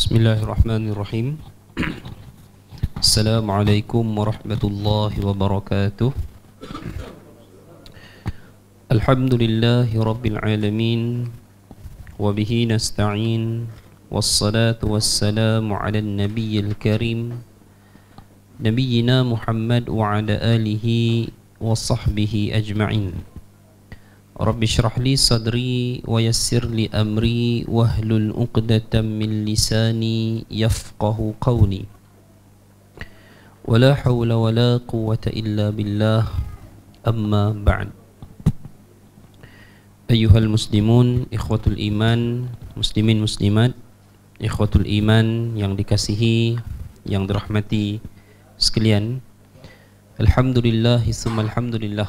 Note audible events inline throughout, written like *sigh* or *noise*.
بسم الله الرحمن الرحيم السلام عليكم ورحمة الله وبركاته الحمد لله رب العالمين وبه نستعين والصلاة والسلام على النبي الكريم نبينا محمد وعلى آله وصحبه أجمعين رب اشرح لي صدري ويسر لي أمري واهلل عقدة من لساني يفقه قولي ولا حول ولا قوة إلا بالله أما بعد أيها المسلمون إخوة الإيمان مسلمين مسلمات إخوة الإيمان yang dikasihi yang dirahmati sekalian Alhamdulillah summa alhamdulillah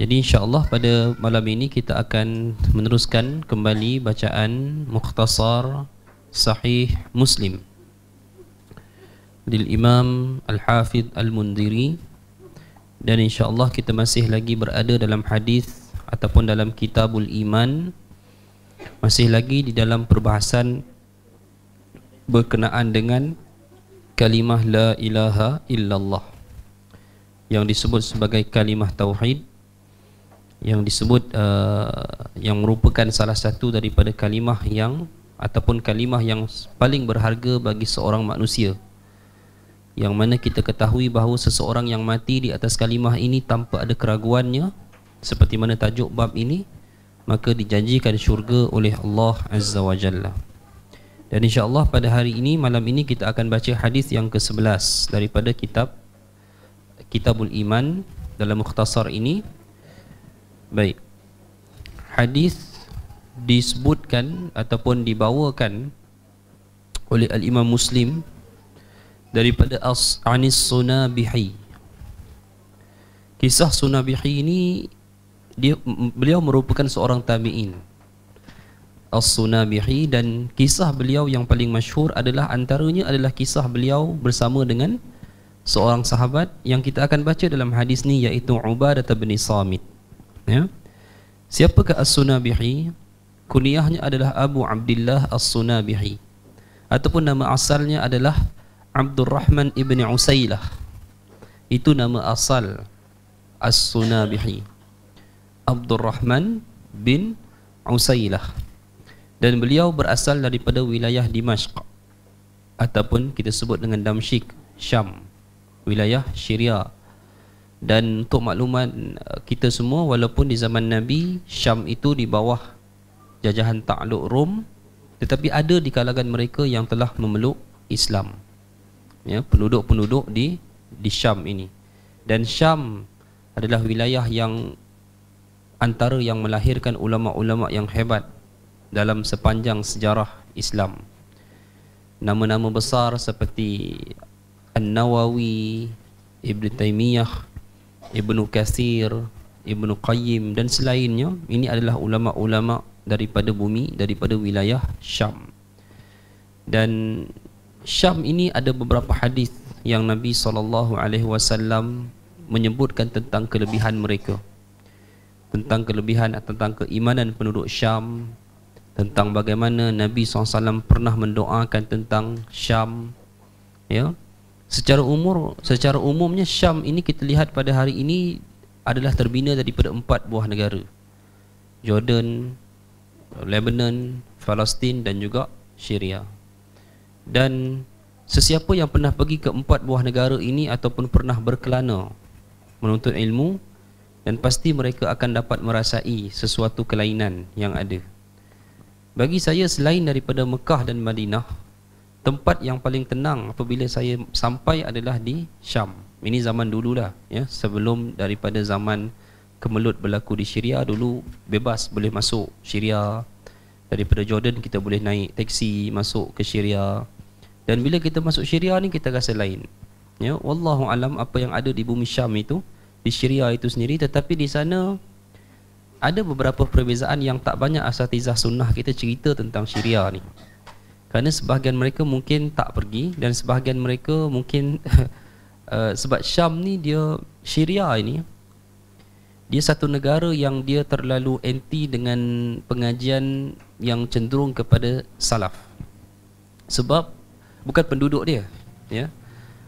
Jadi insyaAllah pada malam ini kita akan meneruskan kembali bacaan Mukhtasar Sahih Muslim Lil Imam al Hafidh Al-Mundiri Dan insyaAllah kita masih lagi berada dalam hadis Ataupun dalam Kitabul Iman Masih lagi di dalam perbahasan Berkenaan dengan Kalimah La Ilaha Illallah Yang disebut sebagai Kalimah Tauhid yang disebut uh, yang merupakan salah satu daripada kalimah yang ataupun kalimah yang paling berharga bagi seorang manusia yang mana kita ketahui bahawa seseorang yang mati di atas kalimah ini tanpa ada keraguannya seperti mana tajuk bab ini maka dijanjikan syurga oleh Allah Azza wa Jalla dan insyaAllah pada hari ini malam ini kita akan baca hadis yang ke-11 daripada kitab Kitabul Iman dalam mukhtasar ini Baik. Hadis disebutkan ataupun dibawakan oleh al-Imam Muslim daripada As Anis Sunabihi. Kisah Sunabihi ini dia beliau merupakan seorang tabi'in. As Sunabihi dan kisah beliau yang paling masyhur adalah antaranya adalah kisah beliau bersama dengan seorang sahabat yang kita akan baca dalam hadis ni iaitu Ubadah bin Samit ya siapakah as-sunabihi kuniahnya adalah Abu Abdullah as-sunabihi ataupun nama asalnya adalah Abdul Rahman ibn Usailah itu nama asal as-sunabihi Abdul Rahman bin Usailah dan beliau berasal daripada wilayah Dimashq ataupun kita sebut dengan Damsyik Syam wilayah Syria dan untuk makluman uh, kita semua walaupun di zaman Nabi Syam itu di bawah jajahan takluk Rom tetapi ada di kalangan mereka yang telah memeluk Islam ya penduduk-penduduk di di Syam ini dan Syam adalah wilayah yang antara yang melahirkan ulama-ulama yang hebat dalam sepanjang sejarah Islam nama-nama besar seperti An-Nawawi Ibn Taymiyah Ibnu Kathir, Ibnu Qayyim dan selainnya ini adalah ulama-ulama daripada bumi daripada wilayah Syam. Dan Syam ini ada beberapa hadis yang Nabi sallallahu alaihi wasallam menyebutkan tentang kelebihan mereka. Tentang kelebihan tentang keimanan penduduk Syam, tentang bagaimana Nabi SAW pernah mendoakan tentang Syam ya Secara umur, secara umumnya Syam ini kita lihat pada hari ini adalah terbina daripada empat buah negara. Jordan, Lebanon, Palestin dan juga Syria. Dan sesiapa yang pernah pergi ke empat buah negara ini ataupun pernah berkelana menuntut ilmu dan pasti mereka akan dapat merasai sesuatu kelainan yang ada. Bagi saya selain daripada Mekah dan Madinah, tempat yang paling tenang apabila saya sampai adalah di Syam. Ini zaman dululah ya, sebelum daripada zaman kemelut berlaku di Syria dulu bebas boleh masuk Syria. Daripada Jordan kita boleh naik teksi masuk ke Syria. Dan bila kita masuk Syria ni kita rasa lain. Ya, wallahu alam apa yang ada di bumi Syam itu di Syria itu sendiri tetapi di sana ada beberapa perbezaan yang tak banyak asatizah sunnah kita cerita tentang Syria ni. Kerana sebahagian mereka mungkin tak pergi dan sebahagian mereka mungkin uh, *laughs* sebab Syam ni dia Syria ini dia satu negara yang dia terlalu anti dengan pengajian yang cenderung kepada salaf. Sebab bukan penduduk dia, ya.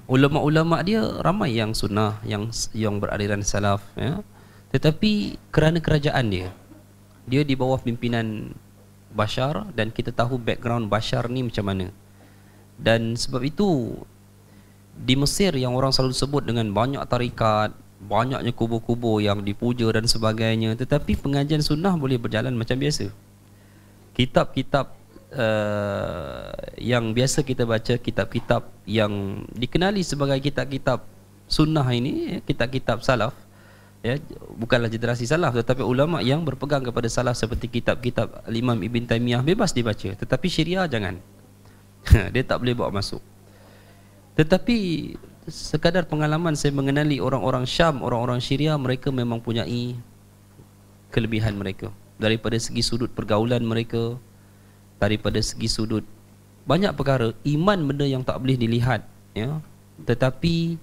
Ulama-ulama dia ramai yang sunnah yang yang beraliran salaf, ya. Tetapi kerana kerajaan dia dia di bawah pimpinan Bashar dan kita tahu background Bashar ni macam mana. Dan sebab itu di Mesir yang orang selalu sebut dengan banyak tarikat, banyaknya kubu-kubu yang dipuja dan sebagainya, tetapi pengajian sunnah boleh berjalan macam biasa. Kitab-kitab Uh, yang biasa kita baca kitab-kitab yang dikenali sebagai kitab-kitab sunnah ini kitab-kitab salaf ya bukanlah generasi salaf tetapi ulama yang berpegang kepada salaf seperti kitab-kitab Imam Ibn Taymiyah bebas dibaca tetapi syiria jangan *laughs* dia tak boleh bawa masuk tetapi sekadar pengalaman saya mengenali orang-orang Syam orang-orang syiria mereka memang punya kelebihan mereka daripada segi sudut pergaulan mereka daripada segi sudut banyak perkara iman benda yang tak boleh dilihat ya tetapi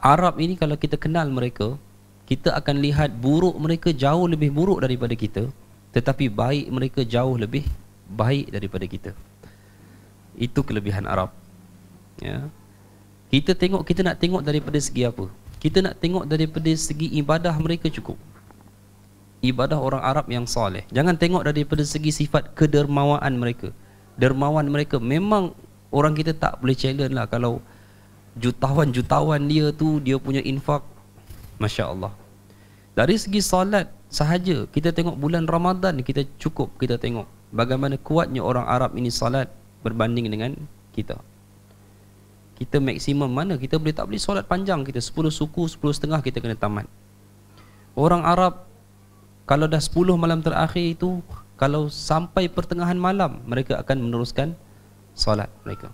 Arab ini kalau kita kenal mereka kita akan lihat buruk mereka jauh lebih buruk daripada kita tetapi baik mereka jauh lebih baik daripada kita itu kelebihan Arab ya kita tengok kita nak tengok daripada segi apa kita nak tengok daripada segi ibadah mereka cukup ibadah orang Arab yang soleh jangan tengok daripada segi sifat kedermawaan mereka dermawan mereka memang orang kita tak boleh challenge lah kalau jutawan-jutawan dia tu dia punya infak masya-Allah. Dari segi salat sahaja kita tengok bulan Ramadan kita cukup kita tengok bagaimana kuatnya orang Arab ini salat berbanding dengan kita. Kita maksimum mana kita boleh tak boleh salat panjang kita 10 suku 10 setengah kita kena tamat. Orang Arab kalau dah 10 malam terakhir itu kalau sampai pertengahan malam mereka akan meneruskan salat mereka.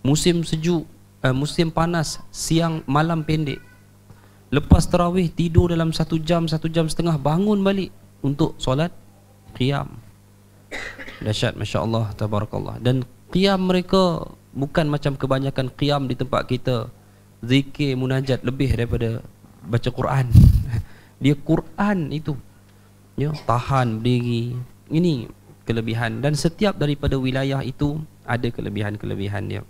Musim sejuk uh, musim panas siang malam pendek lepas terawih tidur dalam satu jam satu jam setengah bangun balik untuk solat qiyam dahsyat masya-Allah tabarakallah dan qiyam mereka bukan macam kebanyakan qiyam di tempat kita zikir munajat lebih daripada baca Quran *laughs* dia Quran itu ya tahan berdiri ini kelebihan dan setiap daripada wilayah itu ada kelebihan-kelebihan dia -kelebihan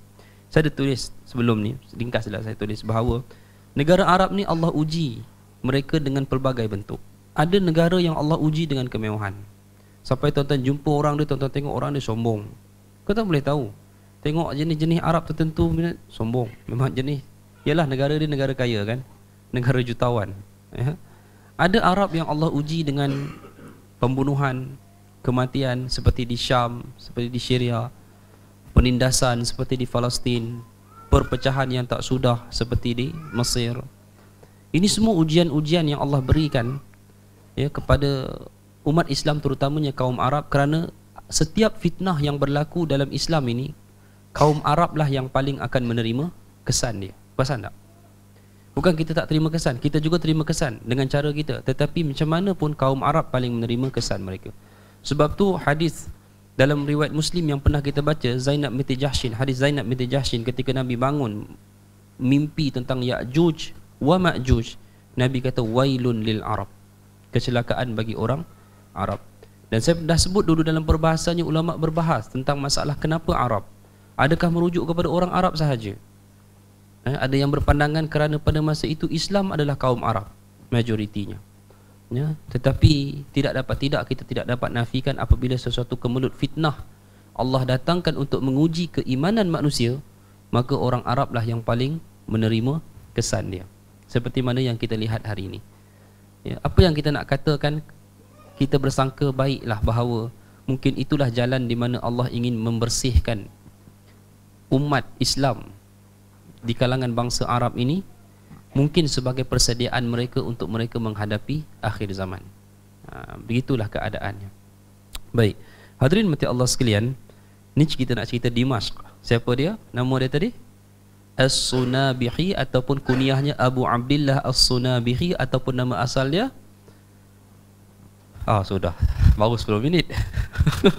saya ada tulis sebelum ni Ringkaslah saya tulis bahawa Negara Arab ni Allah uji Mereka dengan pelbagai bentuk Ada negara yang Allah uji dengan kemewahan Sampai tuan-tuan jumpa orang dia Tuan-tuan tengok orang dia sombong Kau tak boleh tahu Tengok jenis-jenis Arab tertentu Sombong Memang jenis Yalah negara dia negara kaya kan Negara jutawan ya? Ada Arab yang Allah uji dengan Pembunuhan Kematian Seperti di Syam Seperti di Syria penindasan seperti di Palestin, perpecahan yang tak sudah seperti di Mesir. Ini semua ujian-ujian yang Allah berikan ya kepada umat Islam terutamanya kaum Arab kerana setiap fitnah yang berlaku dalam Islam ini kaum Arablah yang paling akan menerima kesan dia. Pasal tak? Bukan kita tak terima kesan, kita juga terima kesan dengan cara kita. Tetapi macam mana pun kaum Arab paling menerima kesan mereka. Sebab tu hadis dalam riwayat Muslim yang pernah kita baca Zainab binti Jahshin hadis Zainab binti Jahshin ketika Nabi bangun mimpi tentang Ya'juj wa Ma'juj Nabi kata wailun lil Arab kecelakaan bagi orang Arab dan saya dah sebut dulu dalam perbahasannya ulama berbahas tentang masalah kenapa Arab adakah merujuk kepada orang Arab sahaja eh, ada yang berpandangan kerana pada masa itu Islam adalah kaum Arab majoritinya ya tetapi tidak dapat tidak kita tidak dapat nafikan apabila sesuatu kemelut fitnah Allah datangkan untuk menguji keimanan manusia maka orang Arablah yang paling menerima kesan dia seperti mana yang kita lihat hari ini ya apa yang kita nak katakan kita bersangka baiklah bahawa mungkin itulah jalan di mana Allah ingin membersihkan umat Islam di kalangan bangsa Arab ini mungkin sebagai persediaan mereka untuk mereka menghadapi akhir zaman. Ha, begitulah keadaannya. Baik. Hadirin mati Allah sekalian, ni kita nak cerita Dimas. Siapa dia? Nama dia tadi? As-Sunabihi ataupun kuniahnya Abu Abdullah As-Sunabihi ataupun nama asalnya? Ah sudah. Baru 10 minit. *laughs*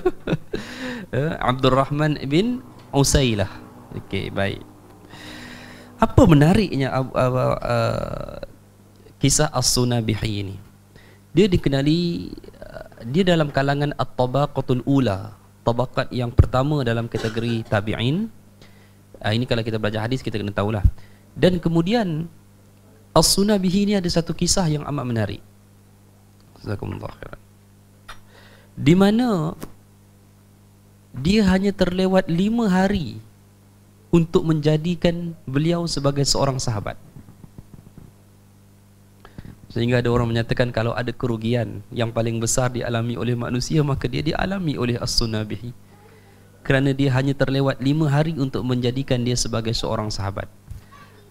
Eh, Abdul Rahman bin Usailah. Okey, baik apa menariknya uh, uh, uh, kisah As-Sunabihi ini? Dia dikenali uh, dia dalam kalangan At-Tabaqatul Ula, tabaqat yang pertama dalam kategori tabi'in. Uh, ini kalau kita belajar hadis kita kena tahulah. Dan kemudian As-Sunabihi ini ada satu kisah yang amat menarik. Jazakumullah khairan. Di mana dia hanya terlewat lima hari untuk menjadikan beliau sebagai seorang sahabat. Sehingga ada orang menyatakan kalau ada kerugian yang paling besar dialami oleh manusia maka dia dialami oleh as-sunnabihi. Kerana dia hanya terlewat lima hari untuk menjadikan dia sebagai seorang sahabat.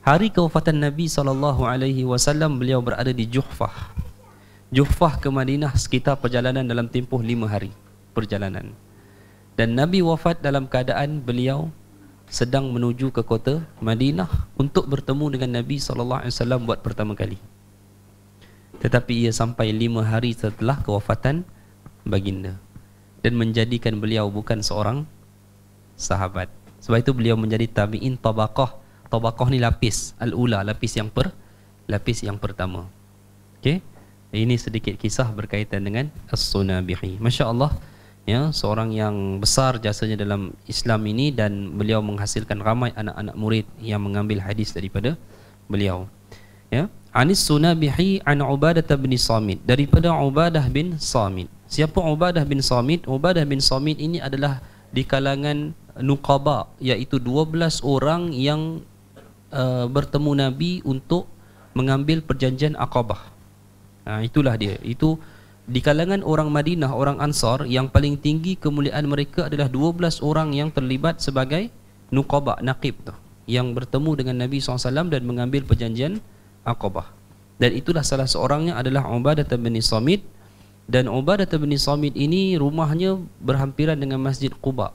Hari kewafatan Nabi sallallahu alaihi wasallam beliau berada di Juhfah. Juhfah ke Madinah sekitar perjalanan dalam tempoh lima hari perjalanan. Dan Nabi wafat dalam keadaan beliau sedang menuju ke kota Madinah untuk bertemu dengan Nabi sallallahu alaihi wasallam buat pertama kali. Tetapi ia sampai lima hari setelah kewafatan baginda dan menjadikan beliau bukan seorang sahabat. Sebab itu beliau menjadi tabi'in tabaqah. Tabaqah ni lapis al-ula, lapis yang per lapis yang pertama. Okey. Ini sedikit kisah berkaitan dengan As-Sunabihi. Masya-Allah ya seorang yang besar jasanya dalam Islam ini dan beliau menghasilkan ramai anak-anak murid yang mengambil hadis daripada beliau ya Anis Sunabihi an Ubadah bin Samit daripada Ubadah bin Samit siapa Ubadah bin Samit Ubadah bin Samit ini adalah di kalangan nuqaba iaitu 12 orang yang uh, bertemu Nabi untuk mengambil perjanjian Aqabah nah, itulah dia itu di kalangan orang Madinah, orang Ansar yang paling tinggi kemuliaan mereka adalah 12 orang yang terlibat sebagai nuqabah naqib tu yang bertemu dengan Nabi SAW dan mengambil perjanjian Aqabah. Dan itulah salah seorangnya adalah Ubadah bin Samit dan Ubadah bin Samit ini rumahnya berhampiran dengan Masjid Quba.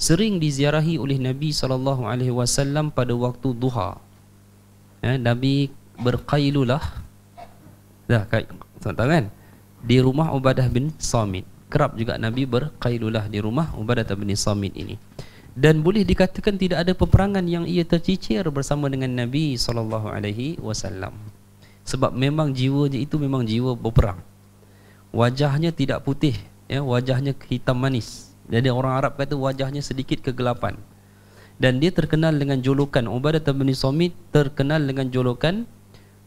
Sering diziarahi oleh Nabi sallallahu alaihi wasallam pada waktu duha. Ya, Nabi berkailulah. Dah kait. Tentang kan? di rumah Ubadah bin Samit. Kerap juga Nabi berkailulah di rumah Ubadah bin Samit ini. Dan boleh dikatakan tidak ada peperangan yang ia tercicir bersama dengan Nabi sallallahu alaihi wasallam. Sebab memang jiwanya itu memang jiwa berperang. Wajahnya tidak putih, ya, wajahnya hitam manis. Jadi orang Arab kata wajahnya sedikit kegelapan. Dan dia terkenal dengan julukan Ubadah bin Samit terkenal dengan julukan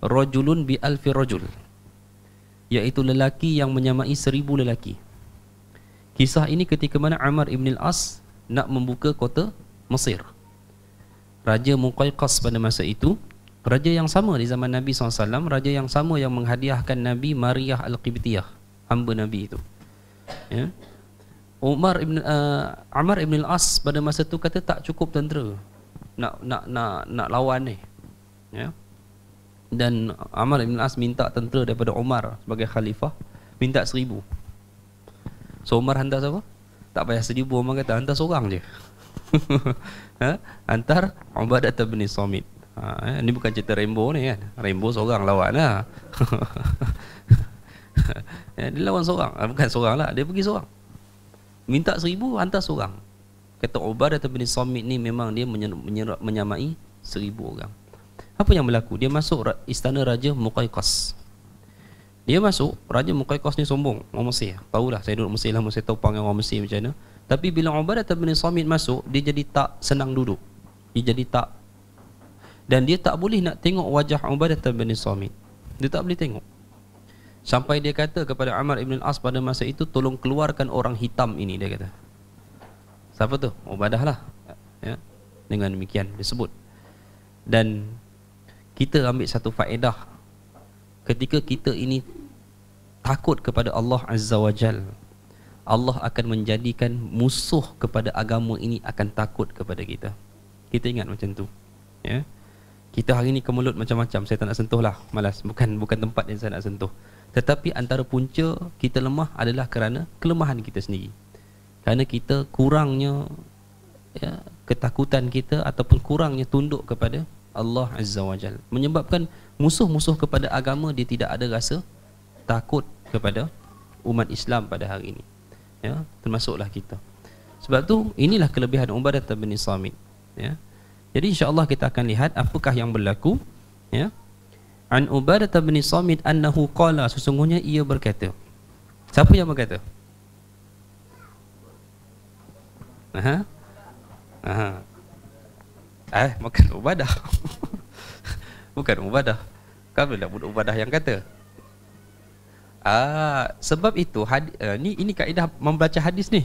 rojulun bi alfi rojul iaitu lelaki yang menyamai seribu lelaki. Kisah ini ketika mana Amr Ibn Al-As nak membuka kota Mesir. Raja Muqayqas pada masa itu, raja yang sama di zaman Nabi SAW, raja yang sama yang menghadiahkan Nabi Mariah Al-Qibtiyah, hamba Nabi itu. Ya. Umar Ibn, uh, Amr Ibn Al-As pada masa itu kata tak cukup tentera nak nak nak nak lawan ni. Ya dan Amr bin As minta tentera daripada Omar sebagai khalifah minta seribu so Omar hantar siapa? tak payah seribu Umar kata hantar seorang je *laughs* ha? hantar Ubadat bin Samit ha, eh? ni bukan cerita rainbow ni kan rainbow seorang lawan lah *laughs* dia lawan seorang ah, bukan seorang lah dia pergi seorang minta seribu hantar seorang kata Ubadat bin Samit ni memang dia menyerap, menyamai seribu orang apa yang berlaku? Dia masuk istana Raja Muqayqas Dia masuk, Raja Muqayqas ni sombong Orang Mesir, tahulah saya duduk Mesir lah Saya tahu panggil orang Mesir macam mana Tapi bila Ubadah bin Samit masuk Dia jadi tak senang duduk Dia jadi tak Dan dia tak boleh nak tengok wajah Ubadah bin Samit Dia tak boleh tengok Sampai dia kata kepada Amar Ibn Al-As pada masa itu Tolong keluarkan orang hitam ini Dia kata Siapa tu? Ubadah lah ya. Dengan demikian disebut Dan kita ambil satu faedah ketika kita ini takut kepada Allah Azza wa Jal Allah akan menjadikan musuh kepada agama ini akan takut kepada kita kita ingat macam tu ya kita hari ini kemelut macam-macam saya tak nak sentuh lah malas bukan bukan tempat yang saya nak sentuh tetapi antara punca kita lemah adalah kerana kelemahan kita sendiri kerana kita kurangnya ya, ketakutan kita ataupun kurangnya tunduk kepada Allah Azza wa Jal Menyebabkan musuh-musuh kepada agama Dia tidak ada rasa takut kepada umat Islam pada hari ini ya, Termasuklah kita Sebab tu inilah kelebihan Ubadah bin Samit ya. Jadi insyaAllah kita akan lihat apakah yang berlaku ya. An Ubadah bin Samit annahu qala Sesungguhnya ia berkata Siapa yang berkata? Aha. Aha. Eh, makan ubadah. *laughs* bukan ubadah. Kamu tidak buat ubadah yang kata. Ah, sebab itu hadis, uh, eh, ni ini kaedah membaca hadis ni.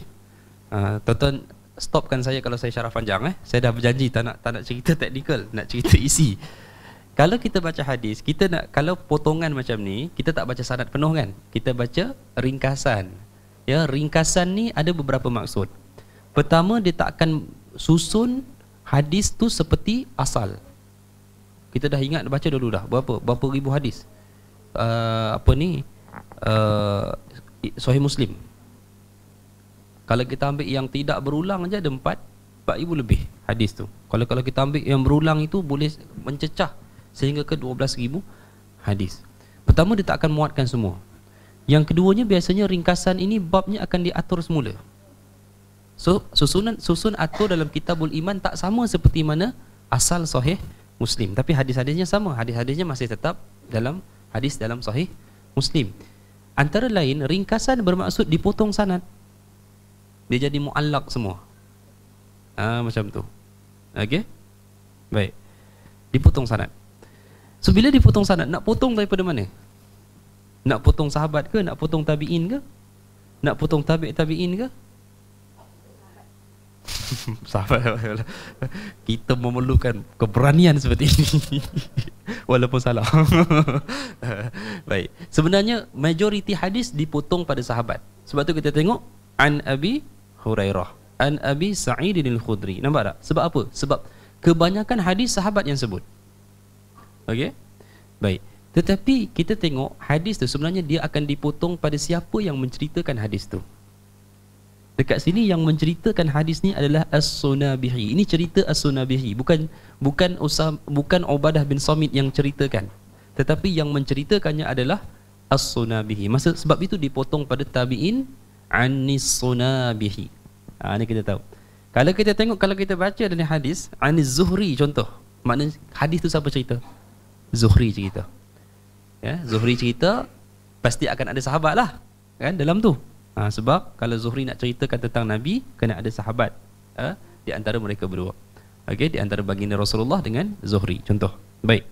Uh, ah, tonton stopkan saya kalau saya syarah panjang eh. Saya dah berjanji tak nak tak nak cerita teknikal, nak cerita isi. kalau kita baca hadis, kita nak kalau potongan macam ni, kita tak baca sanad penuh kan? Kita baca ringkasan. Ya, ringkasan ni ada beberapa maksud. Pertama dia takkan susun hadis tu seperti asal kita dah ingat baca dulu dah berapa berapa ribu hadis uh, apa ni uh, sahih muslim kalau kita ambil yang tidak berulang aja ada empat empat ribu lebih hadis tu kalau kalau kita ambil yang berulang itu boleh mencecah sehingga ke dua belas ribu hadis pertama dia tak akan muatkan semua yang keduanya biasanya ringkasan ini babnya akan diatur semula So susunan susun atur dalam kitabul iman tak sama seperti mana asal sahih Muslim. Tapi hadis-hadisnya sama. Hadis-hadisnya masih tetap dalam hadis dalam sahih Muslim. Antara lain ringkasan bermaksud dipotong sanad. Dia jadi muallak semua. ha, macam tu. Okey. Baik. Dipotong sanad. So bila dipotong sanad nak potong daripada mana? Nak potong sahabat ke nak potong tabi'in ke? Nak potong tabi' tabi'in ke? *laughs* sabar, sabar, sabar. Kita memerlukan keberanian seperti ini *laughs* Walaupun salah *laughs* Baik Sebenarnya majoriti hadis dipotong pada sahabat Sebab tu kita tengok An Abi Hurairah An Abi Sa'idin Al-Khudri Nampak tak? Sebab apa? Sebab kebanyakan hadis sahabat yang sebut Okey. Baik. Tetapi kita tengok hadis tu sebenarnya dia akan dipotong pada siapa yang menceritakan hadis tu. Dekat sini yang menceritakan hadis ni adalah As-Sunabihi. Ini cerita As-Sunabihi, bukan bukan Usam bukan Ubadah bin Samit yang ceritakan. Tetapi yang menceritakannya adalah As-Sunabihi. Masa sebab itu dipotong pada tabi'in Anis sunabihi Ha, ini kita tahu. Kalau kita tengok kalau kita baca dari hadis Anis Zuhri contoh. Makna hadis tu siapa cerita? Zuhri cerita. Ya, Zuhri cerita pasti akan ada sahabat lah kan dalam tu ha, Sebab kalau Zuhri nak ceritakan tentang Nabi Kena ada sahabat ha, Di antara mereka berdua okay, Di antara baginda Rasulullah dengan Zuhri Contoh Baik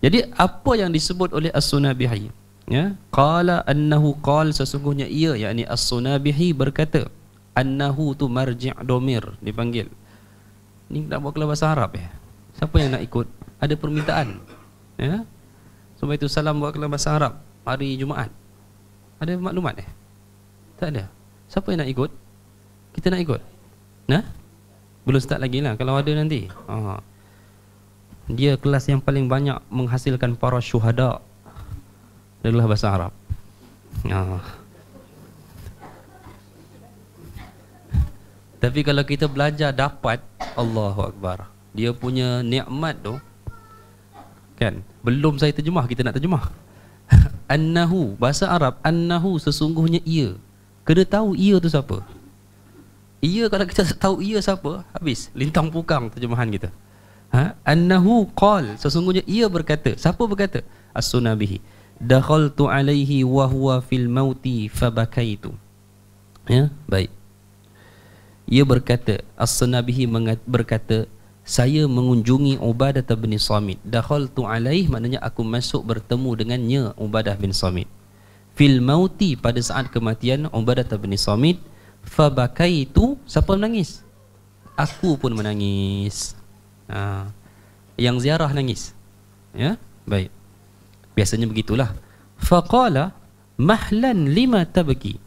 Jadi apa yang disebut oleh As-Sunabihi ya? Qala annahu qal sesungguhnya ia yakni As-Sunabihi berkata Annahu tu marji' domir Dipanggil Ni nak buat kelas bahasa Arab ya Siapa yang nak ikut Ada permintaan Ya Sebab itu salam buat kelas sahara. Arab Hari Jumaat Ada maklumat eh tak ada. Siapa yang nak ikut? Kita nak ikut. Nah? Belum start lagi lah kalau ada nanti. Oh. Dia kelas yang paling banyak menghasilkan para syuhada adalah bahasa Arab. Oh. Tapi kalau kita belajar dapat Allahu Akbar. Dia punya nikmat tu kan belum saya terjemah kita nak terjemah *laughs* annahu bahasa arab annahu sesungguhnya ia Kena tahu ia tu siapa Ia kalau kita *laughs* tahu ia siapa Habis lintang pukang terjemahan kita ha? Annahu qal Sesungguhnya ia berkata Siapa berkata As-sunabihi Dakhaltu alaihi wa fil mauti fabakaitu Ya baik Ia berkata As-sunabihi berkata saya mengunjungi Ubadah bin Samit. Dakhaltu alaih maknanya aku masuk bertemu dengannya Ubadah bin Samit fil mauti pada saat kematian Ubadah bin Samit fabakaitu siapa menangis aku pun menangis ha. yang ziarah nangis ya baik biasanya begitulah faqala mahlan lima tabki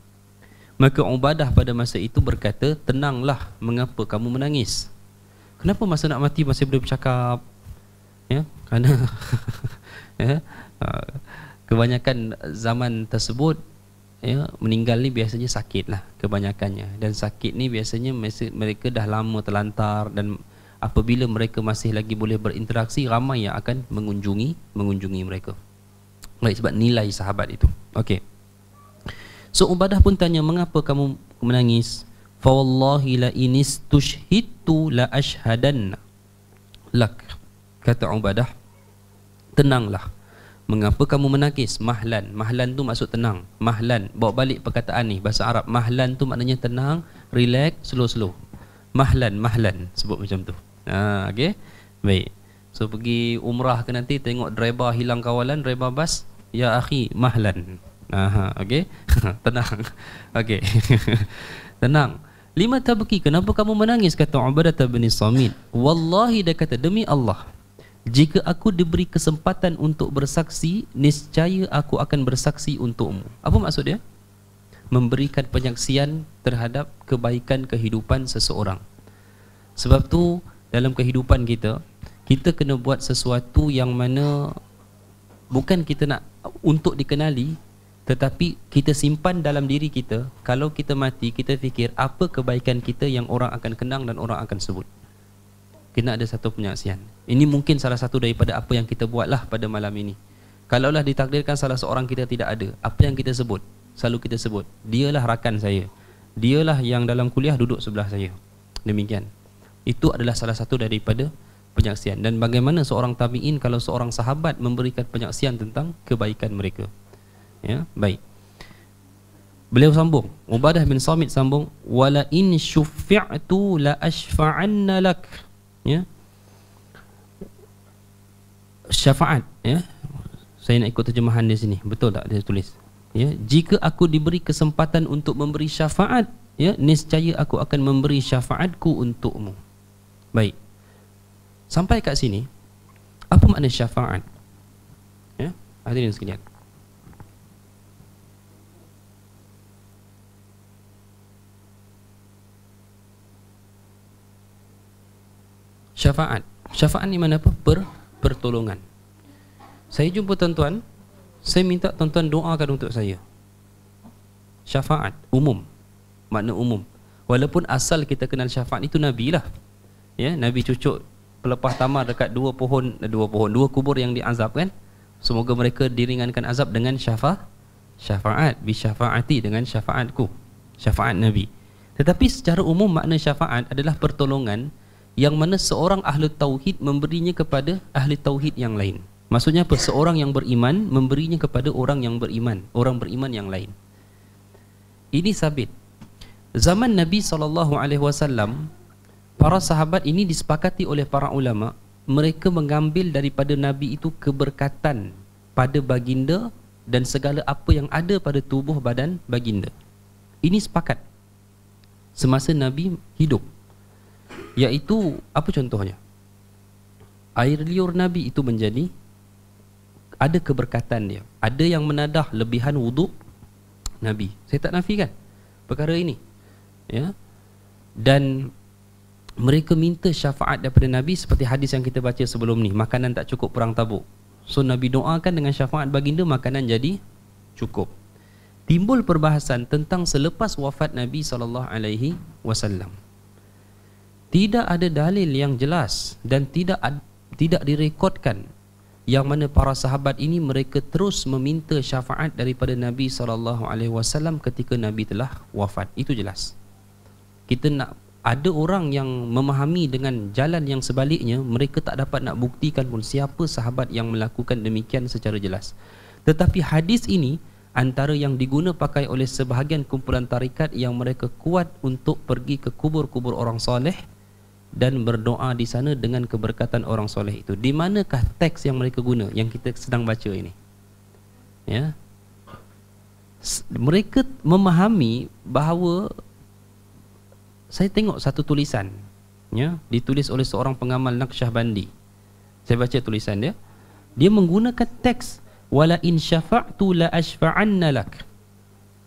maka Ubadah pada masa itu berkata tenanglah mengapa kamu menangis kenapa masa nak mati masih boleh bercakap ya kerana *laughs* ya ha kebanyakan zaman tersebut ya meninggal ni biasanya sakit lah kebanyakannya dan sakit ni biasanya mereka dah lama terlantar dan apabila mereka masih lagi boleh berinteraksi ramai yang akan mengunjungi mengunjungi mereka baik sebab nilai sahabat itu okey so ubadah pun tanya mengapa kamu menangis fa wallahi la inis tushhitu la ashhadanna lak kata ubadah tenanglah Mengapa kamu menangis? Mahlan. Mahlan tu maksud tenang. Mahlan. Bawa balik perkataan ni. Bahasa Arab. Mahlan tu maknanya tenang, relax, slow-slow. Mahlan, mahlan. Sebut macam tu. Ha, okay? Baik. So, pergi umrah ke nanti tengok driver hilang kawalan, driver bas. Ya akhi, mahlan. Aha, okay? *laughs* tenang. Okay. *laughs* tenang. Lima tabuki, kenapa kamu menangis? Kata Ubadah bin Samid. Wallahi, dia kata, demi Allah. Jika aku diberi kesempatan untuk bersaksi, niscaya aku akan bersaksi untukmu. Apa maksud dia? Memberikan penyaksian terhadap kebaikan kehidupan seseorang. Sebab tu dalam kehidupan kita, kita kena buat sesuatu yang mana bukan kita nak untuk dikenali tetapi kita simpan dalam diri kita kalau kita mati kita fikir apa kebaikan kita yang orang akan kenang dan orang akan sebut kena ada satu penyaksian ini mungkin salah satu daripada apa yang kita buatlah pada malam ini kalaulah ditakdirkan salah seorang kita tidak ada apa yang kita sebut selalu kita sebut dialah rakan saya dialah yang dalam kuliah duduk sebelah saya demikian itu adalah salah satu daripada penyaksian dan bagaimana seorang tabiin kalau seorang sahabat memberikan penyaksian tentang kebaikan mereka ya baik Beliau sambung, Ubadah bin Samit sambung, "Wala in syuffi'tu la asfa'anna lak." ya syafaat ya saya nak ikut terjemahan di sini betul tak dia tulis ya jika aku diberi kesempatan untuk memberi syafaat ya niscaya aku akan memberi syafaatku untukmu baik sampai kat sini apa makna syafaat ya hadirin sekalian syafaat. Syafaat ni mana apa? Per, pertolongan. Saya jumpa tuan-tuan, saya minta tuan-tuan doakan untuk saya. Syafaat umum. Makna umum. Walaupun asal kita kenal syafaat itu Nabi lah. Ya, Nabi cucuk pelepah tamar dekat dua pohon, eh, dua pohon, dua kubur yang diazab kan. Semoga mereka diringankan azab dengan syafa, syafaat. Bi syafaati dengan syafaatku. Syafaat Nabi. Tetapi secara umum makna syafaat adalah pertolongan yang mana seorang ahli tauhid memberinya kepada ahli tauhid yang lain. Maksudnya apa? Seorang yang beriman memberinya kepada orang yang beriman, orang beriman yang lain. Ini sabit. Zaman Nabi sallallahu alaihi wasallam para sahabat ini disepakati oleh para ulama mereka mengambil daripada Nabi itu keberkatan pada baginda dan segala apa yang ada pada tubuh badan baginda. Ini sepakat. Semasa Nabi hidup. Yaitu apa contohnya? Air liur Nabi itu menjadi ada keberkatan dia. Ada yang menadah lebihan wuduk Nabi. Saya tak nafikan perkara ini. Ya. Dan mereka minta syafaat daripada Nabi seperti hadis yang kita baca sebelum ni, makanan tak cukup perang Tabuk. So Nabi doakan dengan syafaat baginda makanan jadi cukup. Timbul perbahasan tentang selepas wafat Nabi saw tidak ada dalil yang jelas dan tidak tidak direkodkan yang mana para sahabat ini mereka terus meminta syafaat daripada Nabi sallallahu alaihi wasallam ketika Nabi telah wafat. Itu jelas. Kita nak ada orang yang memahami dengan jalan yang sebaliknya, mereka tak dapat nak buktikan pun siapa sahabat yang melakukan demikian secara jelas. Tetapi hadis ini antara yang diguna pakai oleh sebahagian kumpulan tarikat yang mereka kuat untuk pergi ke kubur-kubur orang soleh dan berdoa di sana dengan keberkatan orang soleh itu. Di manakah teks yang mereka guna yang kita sedang baca ini? Ya. Mereka memahami bahawa saya tengok satu tulisan ya, ditulis oleh seorang pengamal Naqsyabandi. Saya baca tulisan dia. Dia menggunakan teks wala in syafa'tu la asfa'anna lak.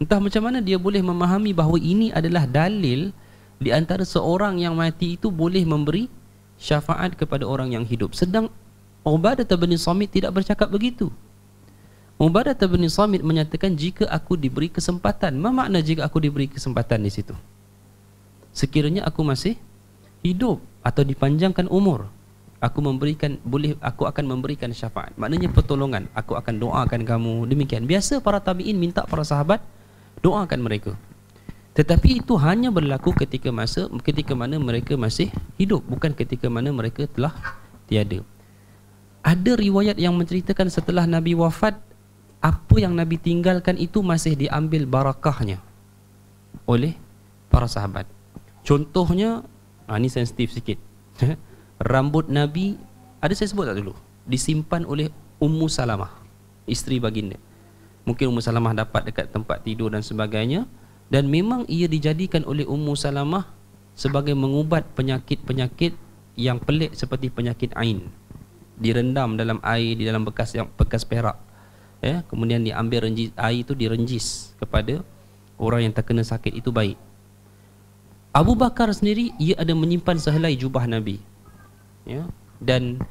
Entah macam mana dia boleh memahami bahawa ini adalah dalil di antara seorang yang mati itu boleh memberi syafaat kepada orang yang hidup. Sedang Ubadah bin Samit tidak bercakap begitu. Ubadah bin Samit menyatakan jika aku diberi kesempatan, apa makna jika aku diberi kesempatan di situ? Sekiranya aku masih hidup atau dipanjangkan umur, aku memberikan boleh aku akan memberikan syafaat. Maknanya pertolongan, aku akan doakan kamu. Demikian biasa para tabi'in minta para sahabat doakan mereka. Tetapi itu hanya berlaku ketika masa ketika mana mereka masih hidup bukan ketika mana mereka telah tiada. Ada riwayat yang menceritakan setelah Nabi wafat apa yang Nabi tinggalkan itu masih diambil barakahnya oleh para sahabat. Contohnya ah ni sensitif sikit. *laughs* Rambut Nabi ada saya sebut tak dulu disimpan oleh Ummu Salamah isteri baginda. Mungkin Ummu Salamah dapat dekat tempat tidur dan sebagainya dan memang ia dijadikan oleh Ummu Salamah sebagai mengubat penyakit-penyakit yang pelik seperti penyakit ain direndam dalam air di dalam bekas yang bekas perak ya kemudian diambil renjis, air itu direnjis kepada orang yang terkena sakit itu baik Abu Bakar sendiri ia ada menyimpan sehelai jubah Nabi ya dan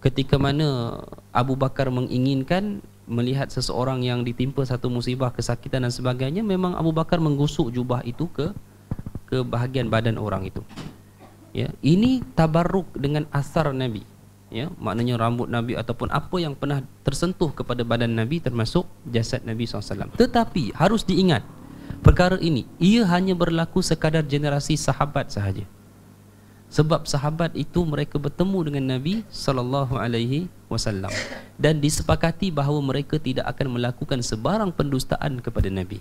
ketika mana Abu Bakar menginginkan melihat seseorang yang ditimpa satu musibah kesakitan dan sebagainya memang Abu Bakar menggusuk jubah itu ke ke bahagian badan orang itu ya ini tabarruk dengan asar nabi ya maknanya rambut nabi ataupun apa yang pernah tersentuh kepada badan nabi termasuk jasad nabi SAW tetapi harus diingat perkara ini ia hanya berlaku sekadar generasi sahabat sahaja sebab sahabat itu mereka bertemu dengan Nabi sallallahu alaihi wasallam dan disepakati bahawa mereka tidak akan melakukan sebarang pendustaan kepada Nabi.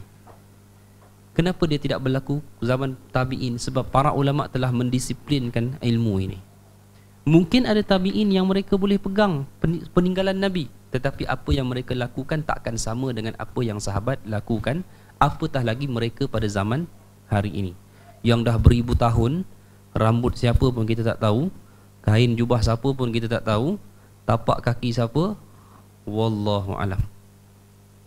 Kenapa dia tidak berlaku zaman tabi'in? Sebab para ulama telah mendisiplinkan ilmu ini. Mungkin ada tabi'in yang mereka boleh pegang peninggalan Nabi, tetapi apa yang mereka lakukan takkan sama dengan apa yang sahabat lakukan, apatah lagi mereka pada zaman hari ini yang dah beribu tahun rambut siapa pun kita tak tahu kain jubah siapa pun kita tak tahu tapak kaki siapa wallahu alam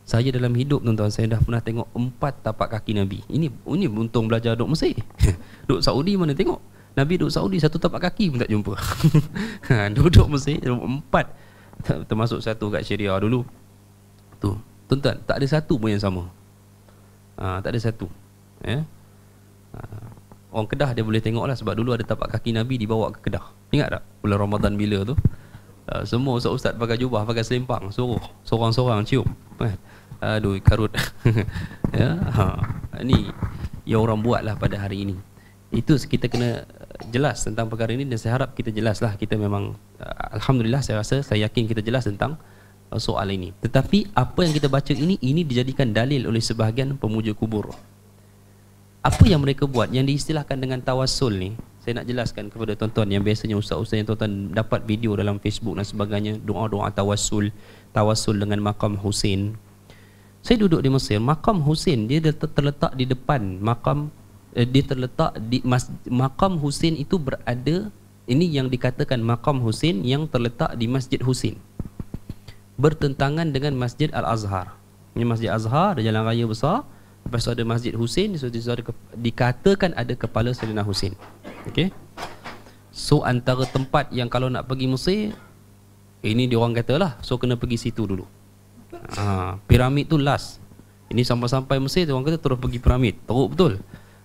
saya dalam hidup tuan-tuan saya dah pernah tengok empat tapak kaki nabi ini ini untung belajar duk Mesir *laughs* duk Saudi mana tengok nabi duk Saudi satu tapak kaki pun tak jumpa *laughs* ha, duduk Mesir empat termasuk satu kat Syiria dulu tu tuan-tuan tak ada satu pun yang sama ha, tak ada satu ya ha. Orang Kedah dia boleh tengok lah Sebab dulu ada tapak kaki Nabi dibawa ke Kedah Ingat tak bulan Ramadan bila tu uh, Semua ustaz-ustaz pakai jubah, pakai selimpang Suruh, seorang-seorang cium eh, Aduh karut *laughs* ya? ha. Ini yang orang buat lah pada hari ini Itu kita kena jelas tentang perkara ini Dan saya harap kita jelas lah Kita memang uh, Alhamdulillah saya rasa saya yakin kita jelas tentang uh, soal ini Tetapi apa yang kita baca ini Ini dijadikan dalil oleh sebahagian pemuja kubur apa yang mereka buat yang diistilahkan dengan tawasul ni saya nak jelaskan kepada tuan-tuan yang biasanya ustaz-ustaz yang tuan-tuan dapat video dalam Facebook dan sebagainya doa-doa tawasul tawasul dengan makam Husin saya duduk di Mesir makam Husin dia terletak di depan makam eh, dia terletak di mas, makam Husin itu berada ini yang dikatakan makam Husin yang terletak di Masjid Husin bertentangan dengan Masjid Al-Azhar ini Masjid Azhar ada jalan raya besar Lepas tu ada Masjid Husin so, di ada, Dikatakan ada kepala Sayyidina Husin Okay So antara tempat yang kalau nak pergi Mesir Ini diorang kata lah So kena pergi situ dulu ha, Piramid tu last Ini sampai-sampai Mesir diorang kata terus pergi piramid Teruk betul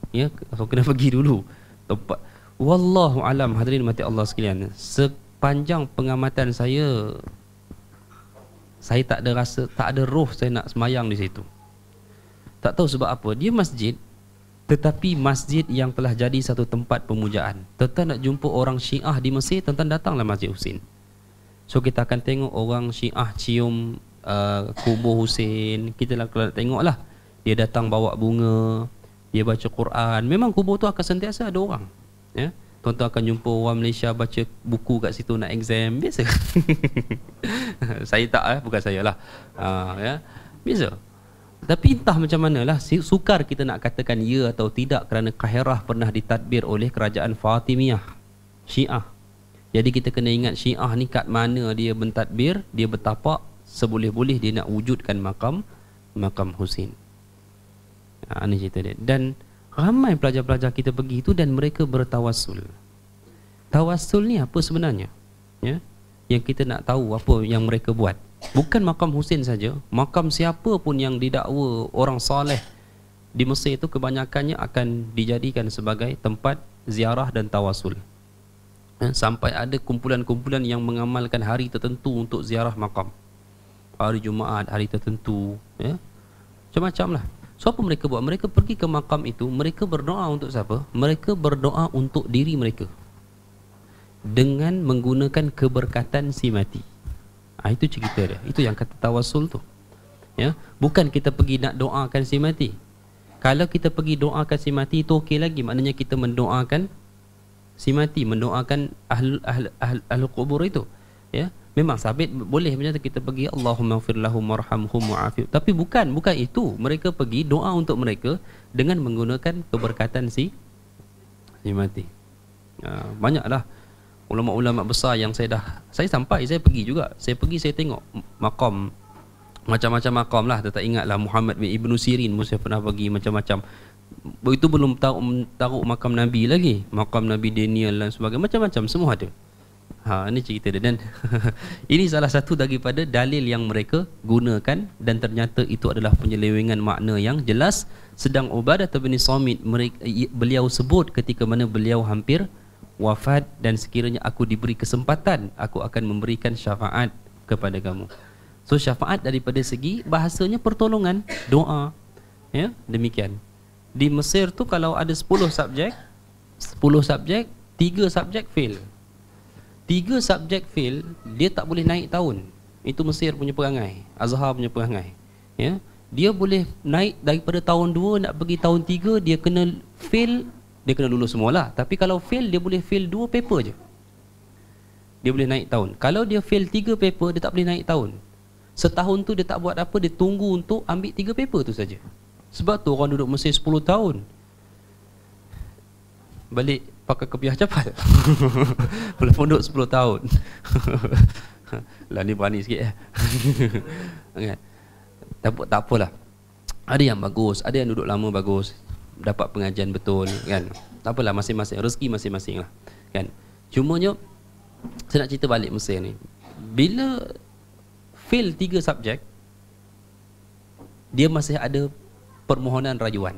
Ya, so kena *laughs* pergi dulu tempat wallahu alam hadirin mati Allah sekalian sepanjang pengamatan saya saya tak ada rasa tak ada roh saya nak semayang di situ tak tahu sebab apa Dia masjid Tetapi masjid yang telah jadi satu tempat pemujaan Tuan-tuan nak jumpa orang syiah di Mesir tuan datanglah masjid Husin So kita akan tengok orang syiah cium uh, kubur Husin Kita lah nak tengok lah. Dia datang bawa bunga Dia baca Quran Memang kubur tu akan sentiasa ada orang Ya Tuan-tuan akan jumpa orang Malaysia baca buku kat situ nak exam Biasa *laughs* Saya tak eh, bukan saya lah uh, ya. Biasa tapi entah macam manalah Sukar kita nak katakan ya atau tidak Kerana Kaherah pernah ditadbir oleh kerajaan Fatimiyah Syiah Jadi kita kena ingat Syiah ni kat mana dia bentadbir Dia bertapak Seboleh-boleh dia nak wujudkan makam Makam Husin ha, Ini cerita dia Dan ramai pelajar-pelajar kita pergi itu Dan mereka bertawasul Tawasul ni apa sebenarnya? Ya? Yang kita nak tahu apa yang mereka buat bukan makam Husin saja, makam siapa pun yang didakwa orang soleh di Mesir itu kebanyakannya akan dijadikan sebagai tempat ziarah dan tawasul. Ha, sampai ada kumpulan-kumpulan yang mengamalkan hari tertentu untuk ziarah makam. Hari Jumaat, hari tertentu, ya. Macam-macam lah. So apa mereka buat? Mereka pergi ke makam itu, mereka berdoa untuk siapa? Mereka berdoa untuk diri mereka. Dengan menggunakan keberkatan si mati ha, Itu cerita dia Itu yang kata tawasul tu Ya, Bukan kita pergi nak doakan si mati Kalau kita pergi doakan si mati Itu okey lagi Maknanya kita mendoakan si mati Mendoakan ahli ahli ahli ahl, ahl kubur itu Ya, Memang sabit boleh Maksudnya kita pergi Allahumma firlahum warhamhum wa'afib Tapi bukan, bukan itu Mereka pergi doa untuk mereka Dengan menggunakan keberkatan si Si mati ha, Banyaklah ulama-ulama besar yang saya dah saya sampai saya pergi juga saya pergi saya tengok makam macam-macam makam lah saya tak ingat lah Muhammad bin Ibn Sirin pun saya pernah pergi macam-macam itu belum taruh, taruh makam Nabi lagi makam Nabi Daniel dan sebagainya macam-macam semua ada Ha, ini cerita dia dan *laughs* ini salah satu daripada dalil yang mereka gunakan dan ternyata itu adalah penyelewengan makna yang jelas sedang Ubadah bin Samit mereka, beliau sebut ketika mana beliau hampir wafat dan sekiranya aku diberi kesempatan aku akan memberikan syafaat kepada kamu. So syafaat daripada segi bahasanya pertolongan, doa. Ya, demikian. Di Mesir tu kalau ada 10 subjek, 10 subjek, 3 subjek fail. 3 subjek fail, dia tak boleh naik tahun. Itu Mesir punya perangai, Azhar punya perangai. Ya. Dia boleh naik daripada tahun 2 nak pergi tahun 3 dia kena fail dia kena lulus semualah tapi kalau fail dia boleh fail dua paper je dia boleh naik tahun kalau dia fail tiga paper dia tak boleh naik tahun setahun tu dia tak buat apa dia tunggu untuk ambil tiga paper tu saja sebab tu orang duduk mesin sepuluh tahun balik pakai kebiah cepat *laughs* boleh duduk sepuluh tahun *laughs* lah ni berani sikit eh *laughs* tak tak apalah ada yang bagus ada yang duduk lama bagus dapat pengajian betul kan tak apalah masing-masing rezeki masing-masing lah kan cumanya saya nak cerita balik Mesir ni bila fail tiga subjek dia masih ada permohonan rajuan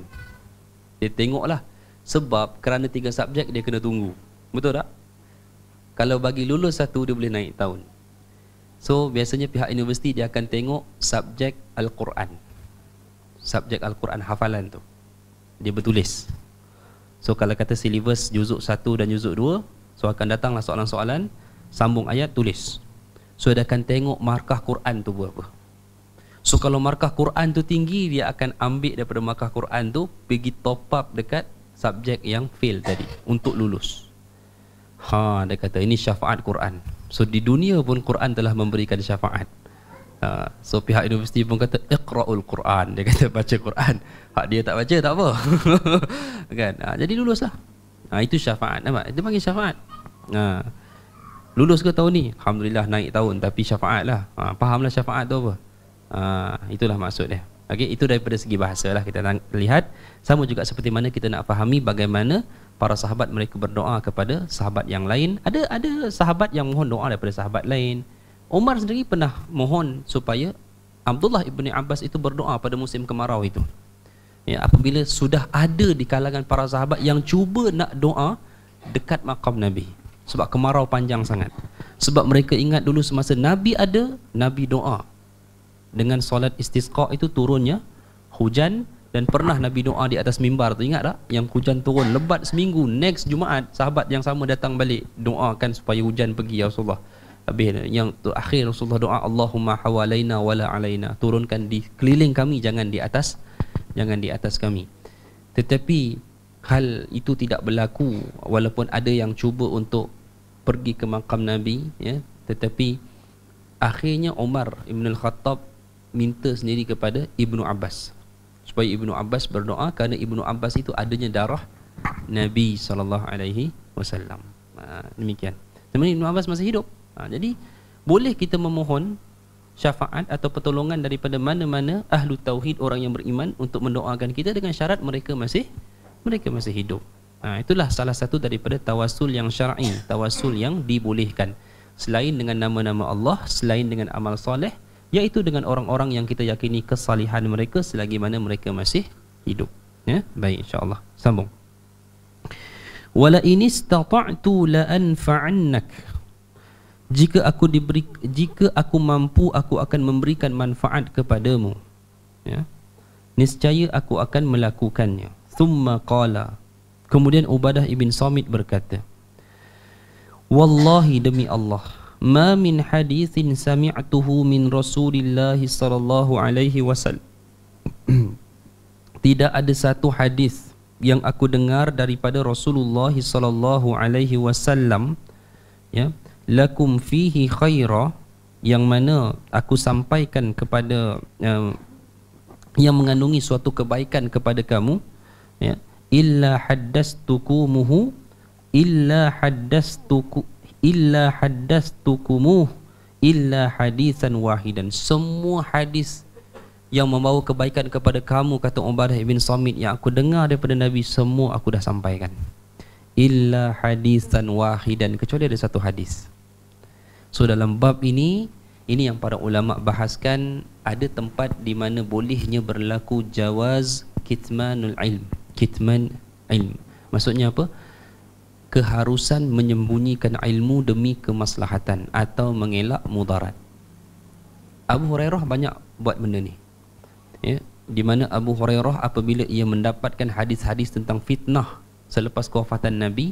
dia tengoklah sebab kerana tiga subjek dia kena tunggu betul tak kalau bagi lulus satu dia boleh naik tahun so biasanya pihak universiti dia akan tengok subjek al-Quran subjek al-Quran hafalan tu dia bertulis so kalau kata syllabus juzuk satu dan juzuk dua, so akan datanglah soalan-soalan sambung ayat tulis so dia akan tengok markah Quran tu berapa so kalau markah Quran tu tinggi dia akan ambil daripada markah Quran tu pergi top up dekat subjek yang fail tadi untuk lulus ha dia kata ini syafaat Quran so di dunia pun Quran telah memberikan syafaat Ha, so pihak universiti pun kata Iqra'ul Quran Dia kata baca Quran Hak dia tak baca tak apa *laughs* kan? Ha, jadi luluslah. lah ha, Itu syafaat nampak? Dia panggil syafaat ha, Lulus ke tahun ni? Alhamdulillah naik tahun Tapi syafaat lah ha, Fahamlah syafaat tu apa ha, Itulah maksud dia okay, Itu daripada segi bahasa lah Kita lihat Sama juga seperti mana kita nak fahami Bagaimana para sahabat mereka berdoa kepada sahabat yang lain Ada ada sahabat yang mohon doa daripada sahabat lain Umar sendiri pernah mohon supaya Abdullah ibni Abbas itu berdoa pada musim kemarau itu. Ya, apabila sudah ada di kalangan para sahabat yang cuba nak doa dekat makam Nabi. Sebab kemarau panjang sangat. Sebab mereka ingat dulu semasa Nabi ada, Nabi doa. Dengan solat istisqa itu turunnya hujan dan pernah Nabi doa di atas mimbar tu ingat tak yang hujan turun lebat seminggu next Jumaat sahabat yang sama datang balik doakan supaya hujan pergi ya Rasulullah habis yang terakhir Rasulullah doa Allahumma hawalaina wala alaina turunkan di keliling kami jangan di atas jangan di atas kami tetapi hal itu tidak berlaku walaupun ada yang cuba untuk pergi ke makam Nabi ya tetapi akhirnya Umar Ibn khattab minta sendiri kepada Ibnu Abbas supaya Ibnu Abbas berdoa kerana Ibnu Abbas itu adanya darah Nabi saw. Ha, demikian. Sebenarnya Ibnu Abbas masih hidup ha, Jadi boleh kita memohon syafaat atau pertolongan daripada mana-mana ahlu tauhid orang yang beriman untuk mendoakan kita dengan syarat mereka masih mereka masih hidup. Ha, itulah salah satu daripada tawasul yang syar'i, tawasul yang dibolehkan. Selain dengan nama-nama Allah, selain dengan amal soleh, iaitu dengan orang-orang yang kita yakini kesalihan mereka selagi mana mereka masih hidup. Ya, baik insya-Allah. Sambung. Wala inistata'tu la anfa'annak jika aku diberi jika aku mampu aku akan memberikan manfaat kepadamu ya niscaya aku akan melakukannya thumma qala kemudian ubadah ibn samit berkata wallahi demi allah ma min hadithin sami'tuhu min rasulillahi sallallahu alaihi wasallam *clears throat* tidak ada satu hadis yang aku dengar daripada Rasulullah sallallahu alaihi wasallam ya lakum fihi khaira yang mana aku sampaikan kepada uh, yang mengandungi suatu kebaikan kepada kamu ya illa haddastukumuhu illa haddastuku illa haddastukumu illa hadisan wahidan semua hadis yang membawa kebaikan kepada kamu kata Umar bin Samit yang aku dengar daripada Nabi semua aku dah sampaikan illa hadisan wahidan kecuali ada satu hadis. So dalam bab ini ini yang para ulama bahaskan ada tempat di mana bolehnya berlaku jawaz kitmanul ilm. Kitman ilm. Maksudnya apa? Keharusan menyembunyikan ilmu demi kemaslahatan atau mengelak mudarat. Abu Hurairah banyak buat benda ni. Ya, di mana Abu Hurairah apabila ia mendapatkan hadis-hadis tentang fitnah selepas kewafatan Nabi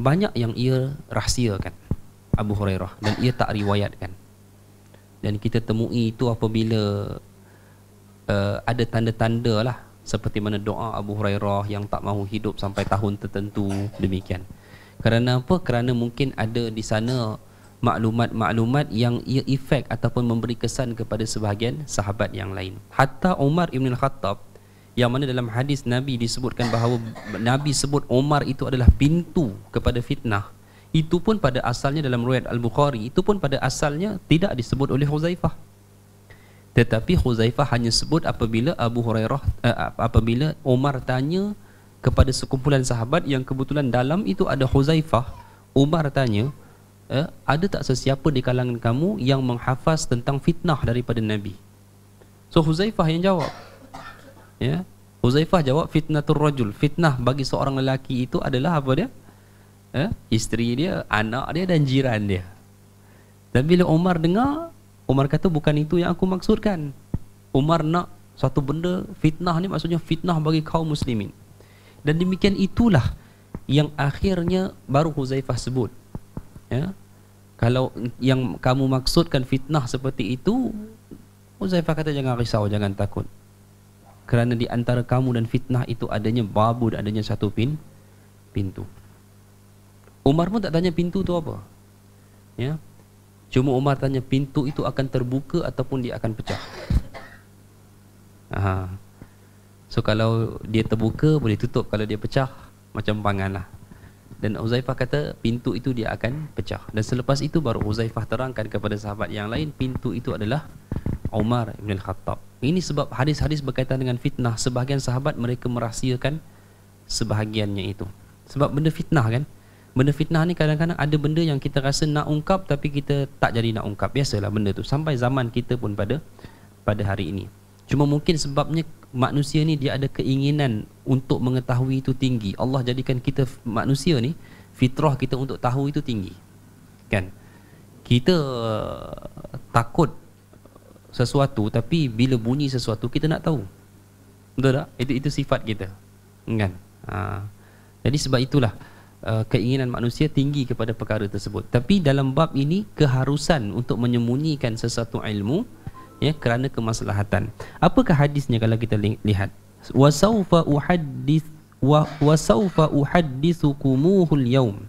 banyak yang ia rahsiakan Abu Hurairah dan ia tak riwayatkan. Dan kita temui itu apabila uh, ada tanda-tanda lah seperti mana doa Abu Hurairah yang tak mahu hidup sampai tahun tertentu demikian. Kerana apa? Kerana mungkin ada di sana maklumat-maklumat yang ia efek ataupun memberi kesan kepada sebahagian sahabat yang lain. Hatta Umar Ibn Khattab yang mana dalam hadis Nabi disebutkan bahawa Nabi sebut Umar itu adalah pintu kepada fitnah. Itu pun pada asalnya dalam riwayat Al-Bukhari, itu pun pada asalnya tidak disebut oleh Huzaifah. Tetapi Huzaifah hanya sebut apabila Abu Hurairah eh, apabila Umar tanya kepada sekumpulan sahabat yang kebetulan dalam itu ada Huzaifah, Umar tanya, eh, ada tak sesiapa di kalangan kamu yang menghafaz tentang fitnah daripada Nabi? So Huzaifah yang jawab ya Huzaifah jawab fitnatur rajul fitnah bagi seorang lelaki itu adalah apa dia ya isteri dia anak dia dan jiran dia dan bila Umar dengar Umar kata bukan itu yang aku maksudkan Umar nak satu benda fitnah ni maksudnya fitnah bagi kaum muslimin dan demikian itulah yang akhirnya baru Huzaifah sebut ya kalau yang kamu maksudkan fitnah seperti itu Huzaifah kata jangan risau jangan takut kerana di antara kamu dan fitnah itu adanya babu dan adanya satu pin pintu. Umar pun tak tanya pintu itu apa. Ya. Cuma Umar tanya pintu itu akan terbuka ataupun dia akan pecah. Aha. So kalau dia terbuka boleh tutup kalau dia pecah macam pangan lah. Dan Uzaifah kata pintu itu dia akan pecah. Dan selepas itu baru Uzaifah terangkan kepada sahabat yang lain pintu itu adalah Umar Ibn Khattab. Ini sebab hadis-hadis berkaitan dengan fitnah Sebahagian sahabat mereka merahsiakan Sebahagiannya itu Sebab benda fitnah kan Benda fitnah ni kadang-kadang ada benda yang kita rasa nak ungkap Tapi kita tak jadi nak ungkap Biasalah benda tu Sampai zaman kita pun pada pada hari ini Cuma mungkin sebabnya manusia ni dia ada keinginan Untuk mengetahui itu tinggi Allah jadikan kita manusia ni Fitrah kita untuk tahu itu tinggi Kan Kita uh, takut sesuatu tapi bila bunyi sesuatu kita nak tahu. Betul tak? Itu itu sifat kita. Kan? Ha. Jadi sebab itulah uh, keinginan manusia tinggi kepada perkara tersebut. Tapi dalam bab ini keharusan untuk menyembunyikan sesuatu ilmu ya kerana kemaslahatan. Apakah hadisnya kalau kita lihat? Wa saufa uhaddith wa wa saufa uhaddithukumul yaum.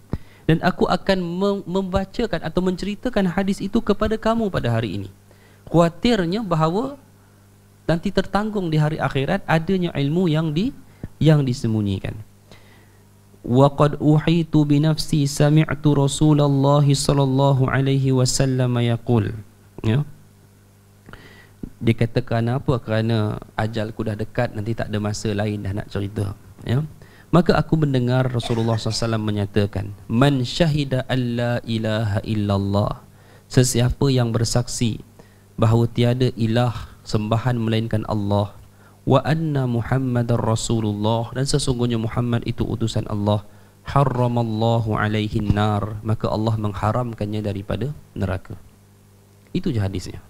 Dan aku akan membacakan atau menceritakan hadis itu kepada kamu pada hari ini. Kuatirnya bahawa nanti tertanggung di hari akhirat adanya ilmu yang di yang disembunyikan wa qad uhitu bi nafsi sami'tu rasulullah sallallahu alaihi wasallam yaqul ya dikatakan apa kerana ajalku dah dekat nanti tak ada masa lain dah nak cerita ya maka aku mendengar Rasulullah SAW menyatakan man syahida alla ilaha illallah sesiapa yang bersaksi bahawa tiada ilah sembahan melainkan Allah wa anna Muhammadar Rasulullah dan sesungguhnya Muhammad itu utusan Allah haramallahu alaihi nar maka Allah mengharamkannya daripada neraka itu je hadisnya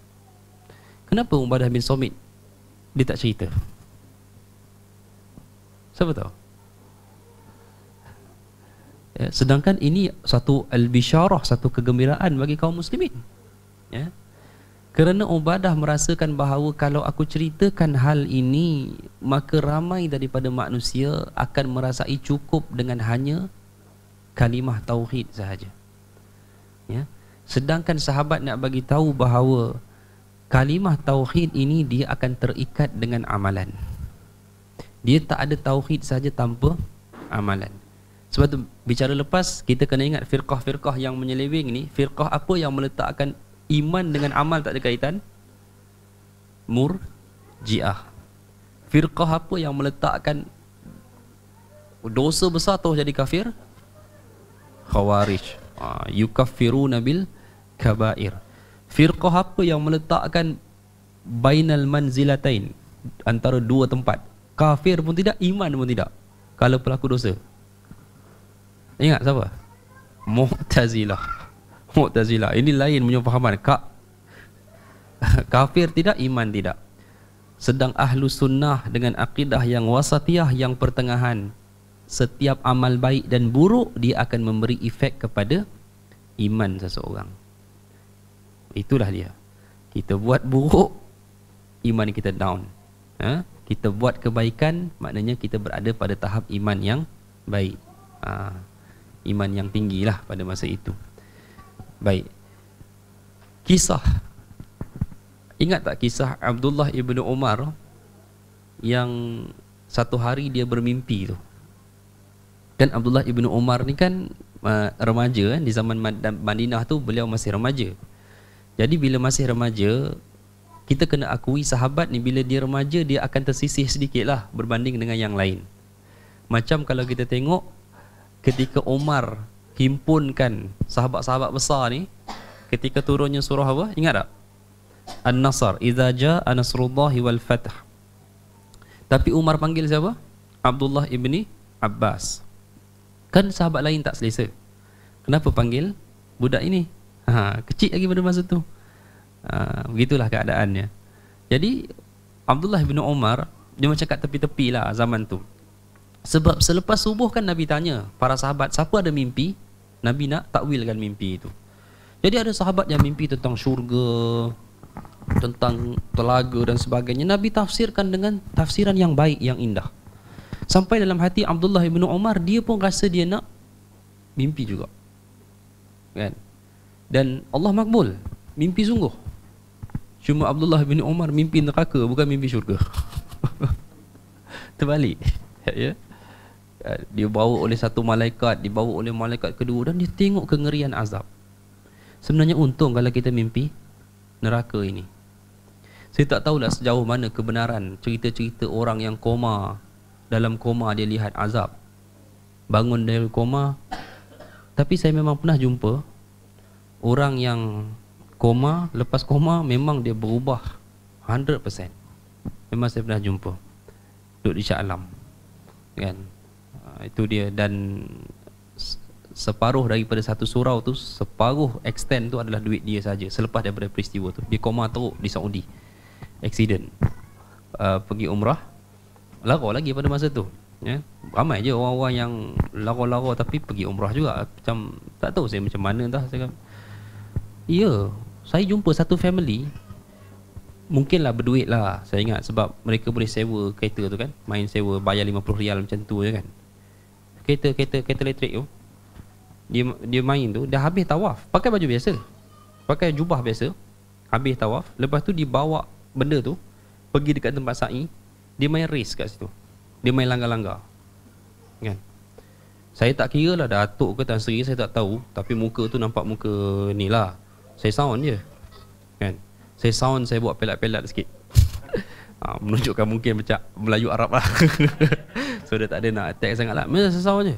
kenapa Ubadah bin Somit dia tak cerita siapa tahu ya, sedangkan ini satu al-bisharah satu kegembiraan bagi kaum muslimin ya kerana Ubadah merasakan bahawa kalau aku ceritakan hal ini Maka ramai daripada manusia akan merasai cukup dengan hanya kalimah Tauhid sahaja ya? Sedangkan sahabat nak bagi tahu bahawa Kalimah Tauhid ini dia akan terikat dengan amalan Dia tak ada Tauhid saja tanpa amalan Sebab tu bicara lepas kita kena ingat firqah-firqah yang menyeleweng ni Firqah apa yang meletakkan iman dengan amal tak ada kaitan Mur, murjiah firqah apa yang meletakkan dosa besar tu jadi kafir khawarij ha, yukafiru nabil kabair firqah apa yang meletakkan bainal manzilatain antara dua tempat kafir pun tidak iman pun tidak kalau pelaku dosa ingat siapa mu'tazilah Mu'tazilah. Ini lain punya pahaman. Ka *laughs* kafir tidak, iman tidak. Sedang ahlu sunnah dengan akidah yang wasatiyah yang pertengahan. Setiap amal baik dan buruk dia akan memberi efek kepada iman seseorang. Itulah dia. Kita buat buruk, iman kita down. Ha? Kita buat kebaikan, maknanya kita berada pada tahap iman yang baik. Ha. Iman yang tinggilah pada masa itu. Baik Kisah Ingat tak kisah Abdullah ibnu Umar Yang Satu hari dia bermimpi tu Dan Abdullah ibnu Umar ni kan uh, Remaja kan Di zaman Madinah tu beliau masih remaja Jadi bila masih remaja Kita kena akui sahabat ni Bila dia remaja dia akan tersisih sedikit lah Berbanding dengan yang lain Macam kalau kita tengok Ketika Umar himpunkan sahabat-sahabat besar ni ketika turunnya surah apa? Ingat tak? An-Nasr, idza jaa nasrullahi wal fath. Tapi Umar panggil siapa? Abdullah ibni Abbas. Kan sahabat lain tak selesa. Kenapa panggil budak ini? Ha, kecil lagi pada masa tu. Ha, begitulah keadaannya. Jadi Abdullah ibnu Umar dia macam kat tepi-tepi lah zaman tu. Sebab selepas subuh kan Nabi tanya para sahabat, siapa ada mimpi? Nabi nak takwilkan mimpi itu. Jadi ada sahabat yang mimpi tentang syurga, tentang telaga dan sebagainya. Nabi tafsirkan dengan tafsiran yang baik, yang indah. Sampai dalam hati Abdullah bin Umar, dia pun rasa dia nak mimpi juga. Kan? Dan Allah makbul, mimpi sungguh. Cuma Abdullah bin Umar mimpi neraka, bukan mimpi syurga. *laughs* Terbalik. *laughs* ya. Yeah? Eh, dibawa oleh satu malaikat, dibawa oleh malaikat kedua dan dia tengok kengerian azab. Sebenarnya untung kalau kita mimpi neraka ini. Saya tak tahulah sejauh mana kebenaran cerita-cerita orang yang koma. Dalam koma dia lihat azab. Bangun dari koma. Tapi saya memang pernah jumpa orang yang koma, lepas koma memang dia berubah 100%. Memang saya pernah jumpa. Duduk di Syak Kan? Ah, itu dia dan separuh daripada satu surau tu separuh extend tu adalah duit dia saja selepas daripada peristiwa tu dia koma teruk di Saudi accident uh, pergi umrah lara lagi pada masa tu ya ramai je orang-orang yang lara-lara tapi pergi umrah juga macam tak tahu saya macam mana entah saya ya saya jumpa satu family Mungkinlah berduit lah Saya ingat sebab mereka boleh sewa kereta tu kan Main sewa bayar rm rial macam tu je kan kereta-kereta kereta elektrik tu dia dia main tu dah habis tawaf pakai baju biasa pakai jubah biasa habis tawaf lepas tu dibawa benda tu pergi dekat tempat sa'i dia main race kat situ dia main langgar-langgar kan saya tak kira lah datuk ke tan sri saya tak tahu tapi muka tu nampak muka ni lah saya sound je kan saya sound saya buat pelat-pelat sikit *laughs* ah, menunjukkan mungkin macam Melayu Arab lah *laughs* So dia tak ada nak attack sangat lah Mereka sesawa je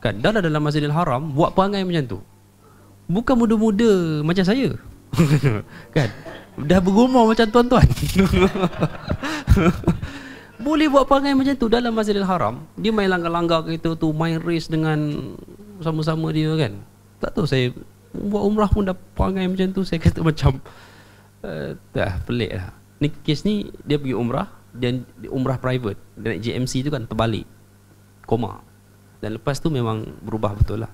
Kan dah lah dalam masjidil haram Buat perangai macam tu Bukan muda-muda macam saya *laughs* Kan Dah bergumur macam tuan-tuan *laughs* Boleh buat perangai macam tu dalam masjidil haram Dia main langgar-langgar kereta tu Main race dengan sama-sama dia kan Tak tahu saya Buat umrah pun dah perangai macam tu Saya kata macam uh, Dah pelik lah Ni kes ni dia pergi umrah dan umrah private dia naik JMC tu kan terbalik koma dan lepas tu memang berubah betul lah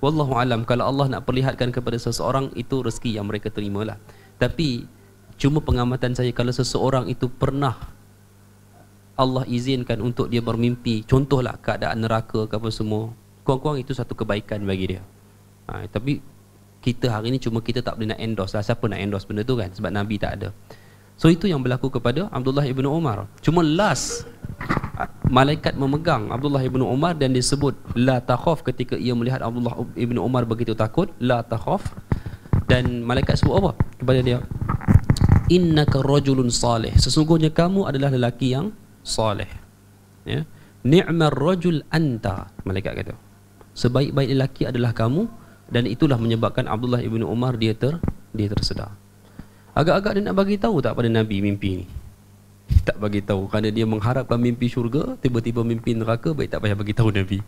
wallahu alam kalau Allah nak perlihatkan kepada seseorang itu rezeki yang mereka terimalah tapi cuma pengamatan saya kalau seseorang itu pernah Allah izinkan untuk dia bermimpi contohlah keadaan neraka ke apa semua kurang-kurang itu satu kebaikan bagi dia ha, tapi kita hari ini cuma kita tak boleh nak endorse lah siapa nak endorse benda tu kan sebab Nabi tak ada So itu yang berlaku kepada Abdullah ibn Umar Cuma last Malaikat memegang Abdullah ibn Umar Dan disebut La takhaf ketika ia melihat Abdullah ibn Umar begitu takut La takhaf Dan malaikat sebut apa kepada dia Innaka rajulun salih Sesungguhnya kamu adalah lelaki yang salih ya? Ni'mar rajul anta Malaikat kata Sebaik-baik lelaki adalah kamu Dan itulah menyebabkan Abdullah ibn Umar dia ter dia tersedar Agak-agak dia nak bagi tahu tak pada Nabi mimpi ni? tak bagi tahu kerana dia mengharapkan mimpi syurga tiba-tiba mimpi neraka baik tak payah bagi tahu nabi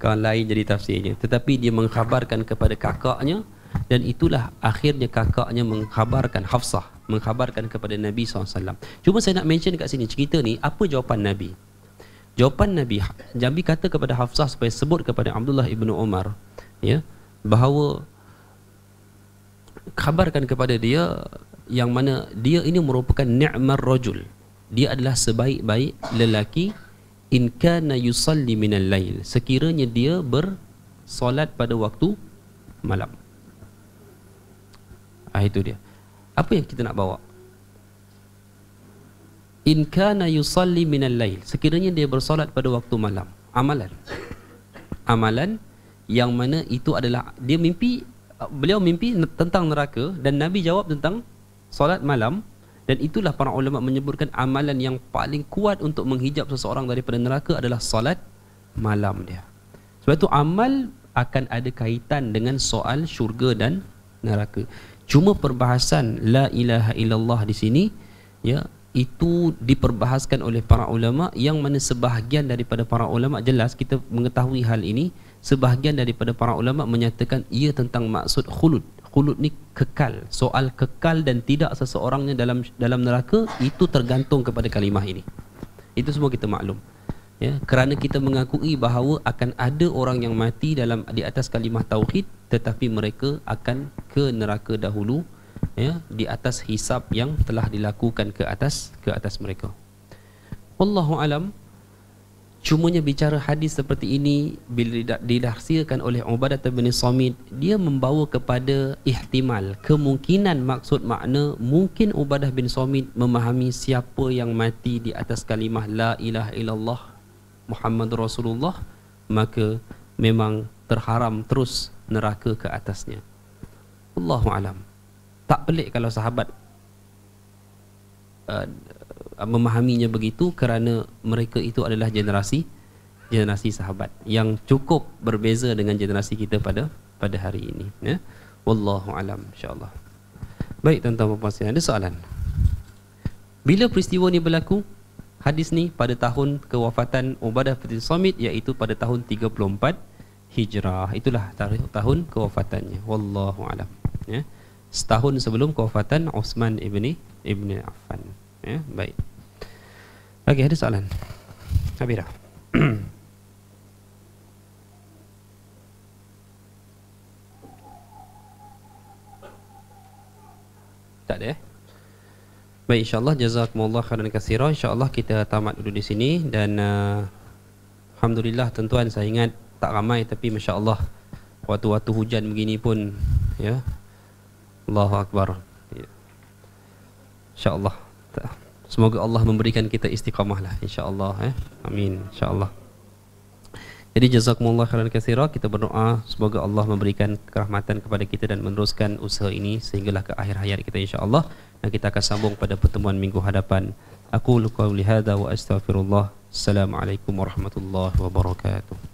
kan lain jadi tafsirnya tetapi dia mengkhabarkan kepada kakaknya dan itulah akhirnya kakaknya mengkhabarkan Hafsah mengkhabarkan kepada Nabi SAW cuma saya nak mention kat sini cerita ni apa jawapan Nabi jawapan Nabi Nabi kata kepada Hafsah supaya sebut kepada Abdullah ibnu Umar ya bahawa khabarkan kepada dia yang mana dia ini merupakan ni'mar rajul dia adalah sebaik-baik lelaki in kana yusalli minal lail sekiranya dia bersolat pada waktu malam ah itu dia apa yang kita nak bawa in kana yusalli minal lail sekiranya dia bersolat pada waktu malam amalan amalan yang mana itu adalah dia mimpi beliau mimpi tentang neraka dan nabi jawab tentang Salat malam dan itulah para ulama menyebutkan amalan yang paling kuat untuk menghijab seseorang daripada neraka adalah salat malam dia. Sebab itu amal akan ada kaitan dengan soal syurga dan neraka. Cuma perbahasan la ilaha illallah di sini ya itu diperbahaskan oleh para ulama yang mana sebahagian daripada para ulama jelas kita mengetahui hal ini sebahagian daripada para ulama menyatakan ia tentang maksud khulud qulub ni kekal soal kekal dan tidak seseorangnya dalam dalam neraka itu tergantung kepada kalimah ini itu semua kita maklum ya kerana kita mengakui bahawa akan ada orang yang mati dalam di atas kalimah tauhid tetapi mereka akan ke neraka dahulu ya di atas hisap yang telah dilakukan ke atas ke atas mereka wallahu alam Cumanya bicara hadis seperti ini bila dilahsirkan oleh Ubadah bin Samit, dia membawa kepada ihtimal, kemungkinan maksud makna mungkin Ubadah bin Samit memahami siapa yang mati di atas kalimah la ilaha illallah Muhammad Rasulullah maka memang terharam terus neraka ke atasnya. Allahu alam. Tak pelik kalau sahabat uh, Uh, memahaminya begitu kerana mereka itu adalah generasi generasi sahabat yang cukup berbeza dengan generasi kita pada pada hari ini ya wallahu alam insyaallah baik tuan-tuan dan puan-puan ada soalan bila peristiwa ini berlaku hadis ni pada tahun kewafatan Ubadah bin Samit iaitu pada tahun 34 Hijrah itulah tarikh tahun kewafatannya wallahu alam ya setahun sebelum kewafatan Uthman ibni ibni Affan Ya, baik. Lagi okay, ada soalan? Habis dah. *clears throat* tak ada eh? Baik insyaAllah jazakumullah khairan Insya Allah kita tamat dulu di sini Dan uh, Alhamdulillah tuan-tuan saya ingat tak ramai Tapi masya Allah waktu-waktu hujan begini pun Ya Allahu Akbar ya. InsyaAllah Semoga Allah memberikan kita istiqamah lah InsyaAllah eh? Amin InsyaAllah Jadi jazakumullah khairan kathira Kita berdoa Semoga Allah memberikan kerahmatan kepada kita Dan meneruskan usaha ini Sehinggalah ke akhir hayat kita insyaAllah Dan kita akan sambung pada pertemuan minggu hadapan Aku lukau lihada wa astaghfirullah Assalamualaikum warahmatullahi wabarakatuh